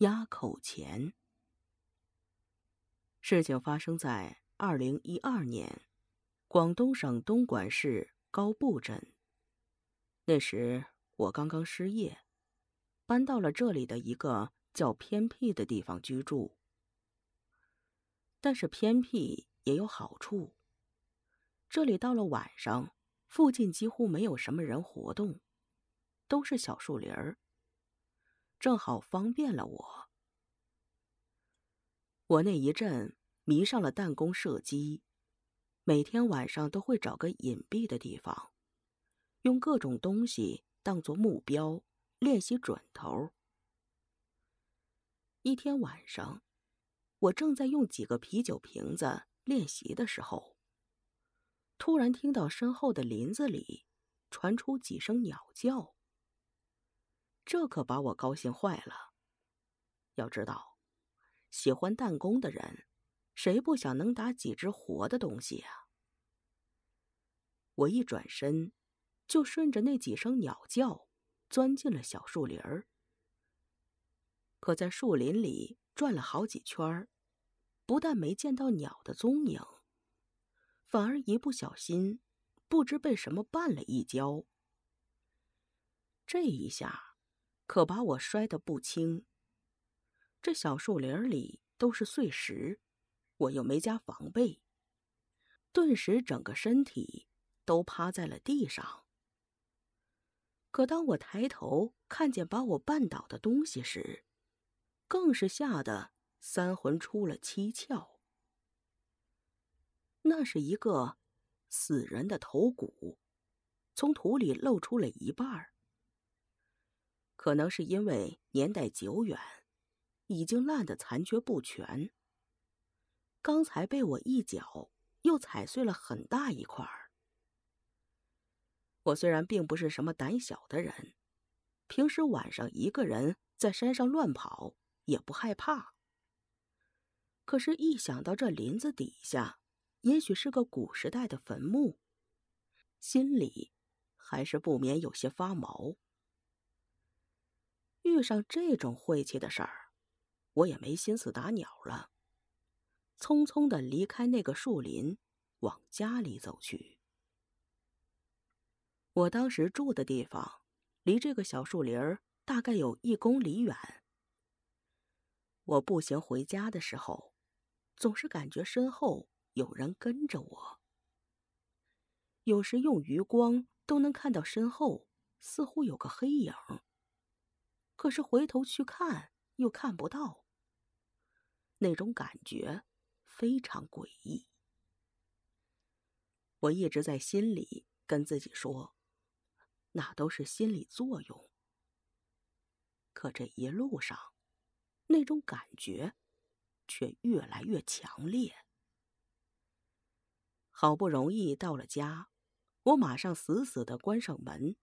押口前。事情发生在二零一二年，广东省东莞市高埗镇。那时我刚刚失业，搬到了这里的一个较偏僻的地方居住。但是偏僻也有好处，这里到了晚上，附近几乎没有什么人活动，都是小树林儿。正好方便了我。我那一阵迷上了弹弓射击，每天晚上都会找个隐蔽的地方，用各种东西当作目标练习准头。一天晚上，我正在用几个啤酒瓶子练习的时候，突然听到身后的林子里传出几声鸟叫。这可把我高兴坏了。要知道，喜欢弹弓的人，谁不想能打几只活的东西啊？我一转身，就顺着那几声鸟叫，钻进了小树林儿。可在树林里转了好几圈，不但没见到鸟的踪影，反而一不小心，不知被什么绊了一跤。这一下。可把我摔得不轻。这小树林里都是碎石，我又没加防备，顿时整个身体都趴在了地上。可当我抬头看见把我绊倒的东西时，更是吓得三魂出了七窍。那是一个死人的头骨，从土里露出了一半儿。可能是因为年代久远，已经烂得残缺不全。刚才被我一脚又踩碎了很大一块儿。我虽然并不是什么胆小的人，平时晚上一个人在山上乱跑也不害怕，可是，一想到这林子底下也许是个古时代的坟墓，心里还是不免有些发毛。遇上这种晦气的事儿，我也没心思打鸟了，匆匆的离开那个树林，往家里走去。我当时住的地方离这个小树林大概有一公里远。我步行回家的时候，总是感觉身后有人跟着我，有时用余光都能看到身后似乎有个黑影。可是回头去看，又看不到。那种感觉非常诡异。我一直在心里跟自己说，那都是心理作用。可这一路上，那种感觉却越来越强烈。好不容易到了家，我马上死死的关上门，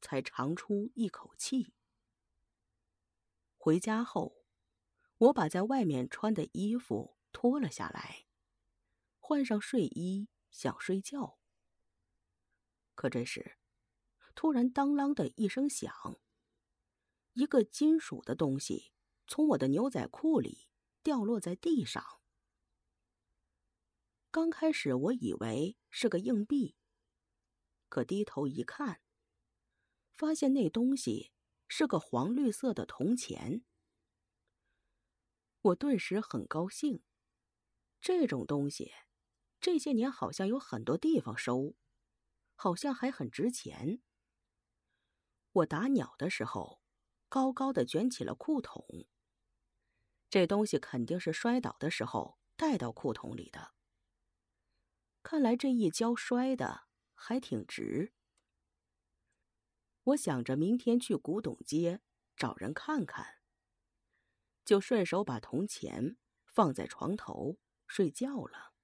才长出一口气。回家后，我把在外面穿的衣服脱了下来，换上睡衣想睡觉。可这时，突然当啷的一声响，一个金属的东西从我的牛仔裤里掉落在地上。刚开始我以为是个硬币，可低头一看，发现那东西。是个黄绿色的铜钱，我顿时很高兴。这种东西，这些年好像有很多地方收，好像还很值钱。我打鸟的时候，高高的卷起了裤筒。这东西肯定是摔倒的时候带到裤筒里的。看来这一跤摔的还挺值。我想着明天去古董街找人看看，就顺手把铜钱放在床头睡觉了。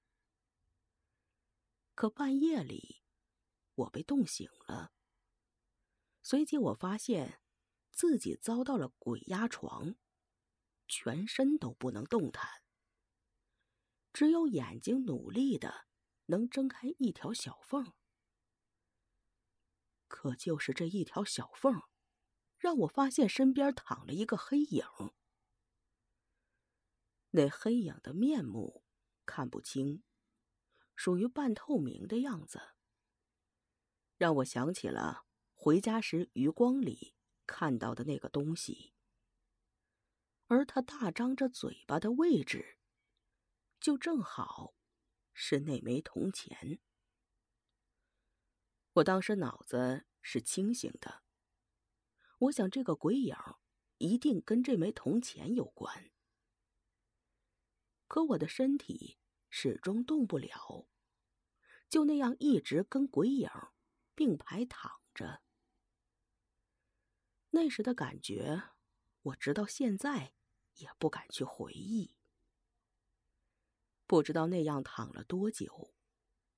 可半夜里，我被冻醒了。随即，我发现自己遭到了鬼压床，全身都不能动弹，只有眼睛努力的能睁开一条小缝。可就是这一条小缝，让我发现身边躺了一个黑影。那黑影的面目看不清，属于半透明的样子，让我想起了回家时余光里看到的那个东西。而他大张着嘴巴的位置，就正好是那枚铜钱。我当时脑子是清醒的，我想这个鬼影一定跟这枚铜钱有关。可我的身体始终动不了，就那样一直跟鬼影并排躺着。那时的感觉，我直到现在也不敢去回忆。不知道那样躺了多久，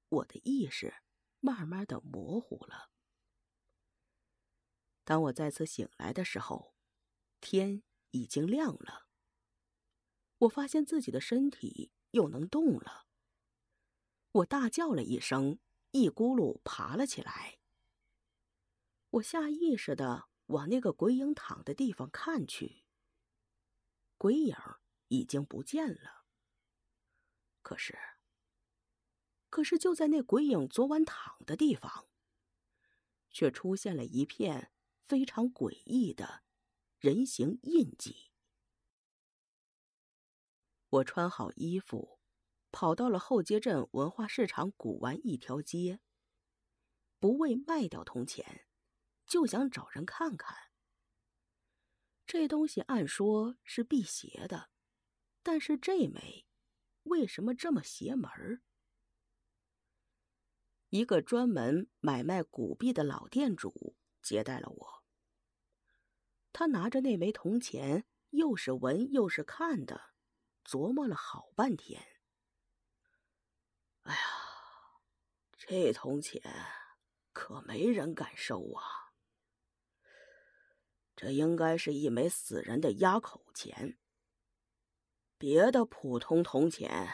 我的意识。慢慢的模糊了。当我再次醒来的时候，天已经亮了。我发现自己的身体又能动了。我大叫了一声，一咕噜爬了起来。我下意识的往那个鬼影躺的地方看去，鬼影已经不见了。可是……可是就在那鬼影昨晚躺的地方，却出现了一片非常诡异的人形印记。我穿好衣服，跑到了后街镇文化市场古玩一条街，不为卖掉铜钱，就想找人看看。这东西按说是辟邪的，但是这枚为什么这么邪门儿？一个专门买卖古币的老店主接待了我。他拿着那枚铜钱，又是闻又是看的，琢磨了好半天。哎呀，这铜钱可没人敢收啊！这应该是一枚死人的压口钱。别的普通铜钱，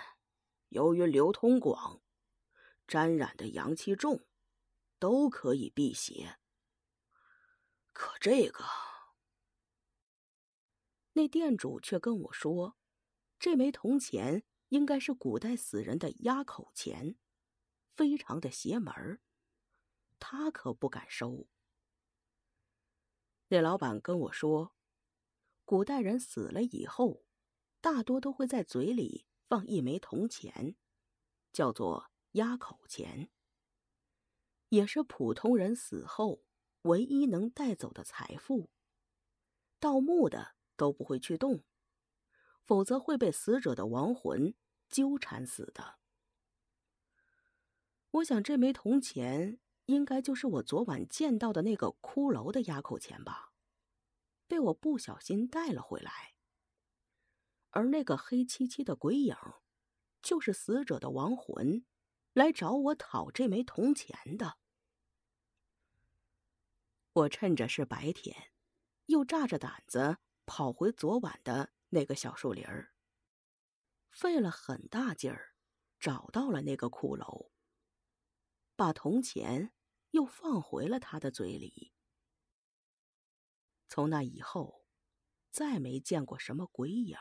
由于流通广。沾染的阳气重，都可以辟邪。可这个，那店主却跟我说，这枚铜钱应该是古代死人的压口钱，非常的邪门儿，他可不敢收。那老板跟我说，古代人死了以后，大多都会在嘴里放一枚铜钱，叫做。压口钱，也是普通人死后唯一能带走的财富。盗墓的都不会去动，否则会被死者的亡魂纠缠死的。我想，这枚铜钱应该就是我昨晚见到的那个骷髅的压口钱吧，被我不小心带了回来。而那个黑漆漆的鬼影，就是死者的亡魂。来找我讨这枚铜钱的，我趁着是白天，又炸着胆子跑回昨晚的那个小树林儿，费了很大劲儿，找到了那个骷髅，把铜钱又放回了他的嘴里。从那以后，再没见过什么鬼影。